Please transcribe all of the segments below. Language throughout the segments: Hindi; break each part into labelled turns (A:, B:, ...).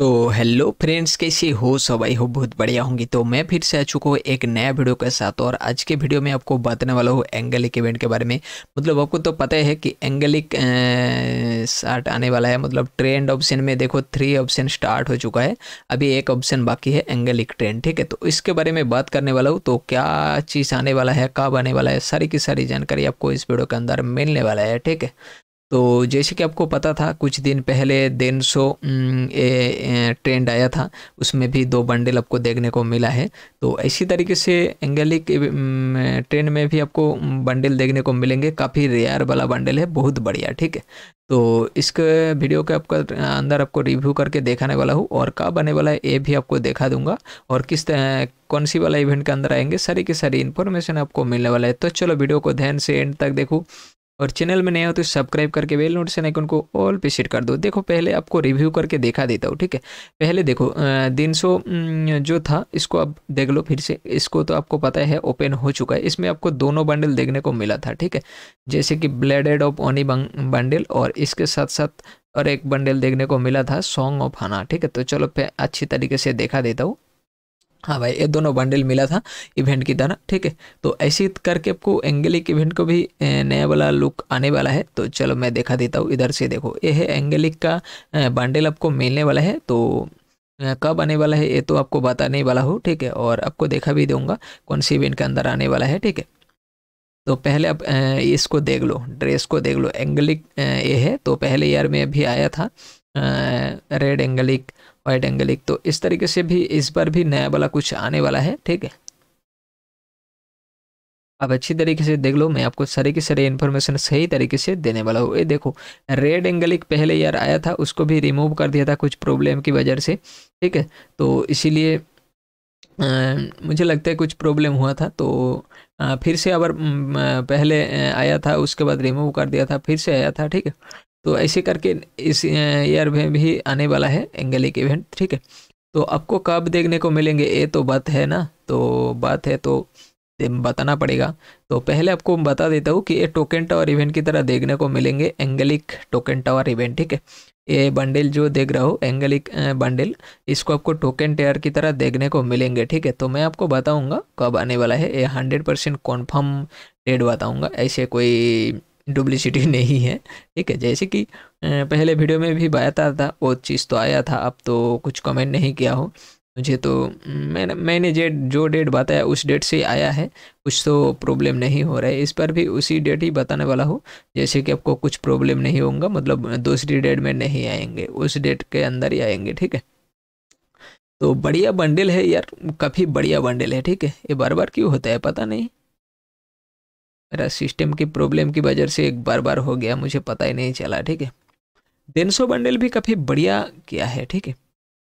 A: तो हेलो फ्रेंड्स कैसे हो सब आई हो बहुत बढ़िया होंगी तो मैं फिर से आ चुका हूँ एक नया वीडियो के साथ और आज के वीडियो में आपको बताने वाला हूँ एंगलिक इवेंट के बारे में मतलब आपको तो पता है कि एंगलिक स्टार्ट आने वाला है मतलब ट्रेंड ऑप्शन में देखो थ्री ऑप्शन स्टार्ट हो चुका है अभी एक ऑप्शन बाकी है एंगलिक ट्रेंड ठीक है तो इसके बारे में बात करने वाला हूँ तो क्या चीज़ आने वाला है कब आने वाला है सारी की सारी जानकारी आपको इस वीडियो के अंदर मिलने वाला है ठीक है तो जैसे कि आपको पता था कुछ दिन पहले देन सो ट्रेंड आया था उसमें भी दो बंडल आपको देखने को मिला है तो इसी तरीके से एंगेलिक ट्रेंड में भी आपको बंडल देखने को मिलेंगे काफ़ी रेयर वाला बंडल है बहुत बढ़िया ठीक है तो इसके वीडियो के आपका अंदर आपको रिव्यू करके देखाने वाला हूँ और कब आने वाला है ये भी आपको देखा दूंगा और किस कौन सी वाला इवेंट के अंदर आएंगे सारी की सारी इन्फॉर्मेशन आपको मिलने वाला है तो चलो वीडियो को ध्यान से एंड तक देखूँ और चैनल में नए हो तो सब्सक्राइब करके बेल नोटिफिकेशन आइकन को ऑल पे सेट कर दो देखो पहले आपको रिव्यू करके देखा देता हूँ ठीक है पहले देखो दिन सो जो था इसको अब देख लो फिर से इसको तो आपको पता है ओपन हो चुका है इसमें आपको दोनों बंडल देखने को मिला था ठीक है जैसे कि ब्लेडेड ऑफ ओनी बंडल और इसके साथ साथ और एक बंडल देखने को मिला था सॉन्ग ऑफ हना ठीक है तो चलो अच्छी तरीके से देखा देता हूँ हाँ भाई ये दोनों बंडल मिला था इवेंट की तरह ठीक है तो ऐसे करके आपको एंगल एक इवेंट को भी नया वाला लुक आने वाला है तो चलो मैं दिखा देता हूँ इधर से देखो ये है एंगलिक का बंडल आपको मिलने वाला है तो कब आने वाला है ये तो आपको बताने वाला हो ठीक है और आपको देखा भी दूंगा कौन सी इवेंट के अंदर आने वाला है ठीक है तो पहले आप इसको देख लो ड्रेस को देख लो एंगलिक ये है तो पहले यार में अभी आया था रेड एंगलिक वाइट एंगलिक तो इस तरीके से भी इस बार भी नया वाला कुछ आने वाला है ठीक है अब अच्छी तरीके से देख लो मैं आपको सारी की सारी इन्फॉर्मेशन सही तरीके से देने वाला हूँ ये देखो रेड एंगलिक पहले यार आया था उसको भी रिमूव कर दिया था कुछ प्रॉब्लम की वजह से ठीक है तो इसीलिए मुझे लगता है कुछ प्रॉब्लम हुआ था तो आ, फिर से अब पहले आया था उसके बाद रिमूव कर दिया था फिर से आया था ठीक है तो ऐसे करके इस ईयर में भी आने वाला है एंगेलिक इवेंट ठीक है तो आपको कब देखने को मिलेंगे ये तो बात है ना तो बात है तो बताना पड़ेगा तो पहले आपको बता देता हूँ कि ये टोकन टावर इवेंट की तरह देखने को मिलेंगे एंगलिक टोकन टावर इवेंट ठीक है ये बंडल जो देख रहा हो एंगलिक बंडल इसको आपको टोकन टेयर की तरह देखने को मिलेंगे ठीक है तो मैं आपको बताऊँगा कब आने वाला है ये हंड्रेड परसेंट कॉन्फर्म डेट बताऊँगा ऐसे कोई डुप्लीसिटी नहीं है ठीक है जैसे कि पहले वीडियो में भी बताया था वो चीज़ तो आया था अब तो कुछ कमेंट नहीं किया हो मुझे तो मैंने मैंने जे जो डेट बताया उस डेट से आया है कुछ तो प्रॉब्लम नहीं हो रहा है इस पर भी उसी डेट ही बताने वाला हूँ जैसे कि आपको कुछ प्रॉब्लम नहीं होगा मतलब दूसरी डेट में नहीं आएंगे उस डेट के अंदर ही आएंगे ठीक है तो बढ़िया बंडल है यार काफ़ी बढ़िया बंडल है ठीक है ये बार बार क्यों होता है पता नहीं मेरा सिस्टम की प्रॉब्लम की वजह से एक बार बार हो गया मुझे पता ही नहीं चला ठीक है डेढ़ बंडल भी काफ़ी बढ़िया किया है ठीक है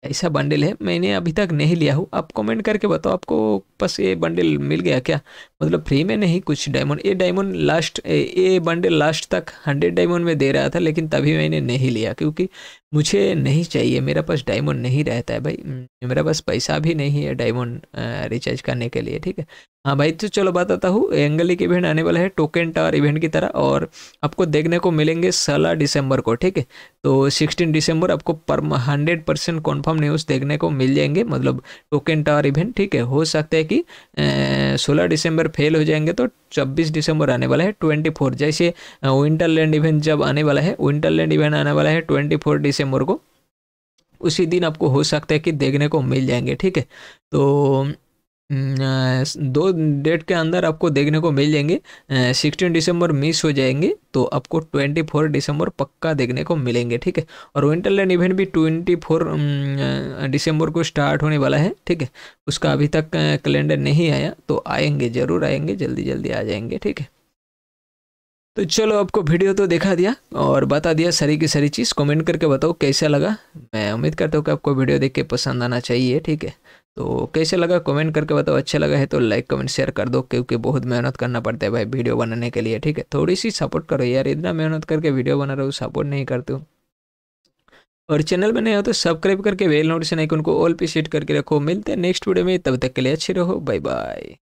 A: ऐसा बंडल है मैंने अभी तक नहीं लिया हूँ आप कमेंट करके बताओ आपको बस ये बंडल मिल गया क्या मतलब फ्री में नहीं कुछ डायमंड ये डायमंड लास्ट ये बंडल लास्ट तक हंड्रेड डायमंड में दे रहा था लेकिन तभी मैंने नहीं लिया क्योंकि मुझे नहीं चाहिए मेरा पास डायमंड नहीं रहता है भाई हम्म, मेरा पास पैसा भी नहीं है डायमंड रिचार्ज करने के लिए ठीक है हाँ भाई तो चलो बताता हूँ एंगलिक इवेंट आने वाला है टोकन टावर इवेंट की तरह और आपको देखने को मिलेंगे सोलह दिसंबर को ठीक है तो सिक्सटीन दिसंबर आपको पर हंड्रेड परसेंट कॉन्फर्म न्यूज़ देखने को मिल जाएंगे मतलब टोकन टावर इवेंट ठीक है हो सकता है कि सोलह दिसंबर फेल हो जाएंगे तो छब्बीस दिसंबर आने वाला है ट्वेंटी जैसे विंटरलैंड इवेंट जब आने वाला है विंटरलैंड इवेंट आने वाला है ट्वेंटी फोर से मुर्गों उसी दिन आपको हो सकता है कि देखने को मिल जाएंगे ठीक है तो हम्म, दो डेट के अंदर आपको देखने को मिल जाएंगे सिक्सटीन दिसंबर मिस हो जाएंगे तो आपको ट्वेंटी फोर दिसंबर पक्का देखने को मिलेंगे ठीक है और विंटरलैंड इवेंट भी ट्वेंटी फोर हम्म, दिसंबर को स्टार्ट होने वाला है ठीक है उसका अभी तक कैलेंडर नहीं आया तो आएंगे ज़रूर आएंगे जल्दी जल्दी आ जाएंगे ठीक है तो चलो आपको वीडियो तो देखा दिया और बता दिया सारी की सारी चीज़ कमेंट करके बताओ कैसा लगा मैं उम्मीद करता हूँ कि आपको वीडियो देख के पसंद आना चाहिए ठीक है तो कैसे लगा कमेंट करके बताओ अच्छा लगा है तो लाइक कमेंट शेयर कर दो क्योंकि बहुत मेहनत करना पड़ता है भाई वीडियो बनाने के लिए ठीक है थोड़ी सी सपोर्ट करो यार इतना मेहनत करके वीडियो बना रहा हूँ सपोर्ट नहीं करते हूँ और चैनल में नए हो तो सब्सक्राइब करके वेल नोटिफिकेशन आइकन को ऑल पे सेट करके रखो मिलते हैं नेक्स्ट वीडियो में तब तक के लिए अच्छे रहो बाय बाय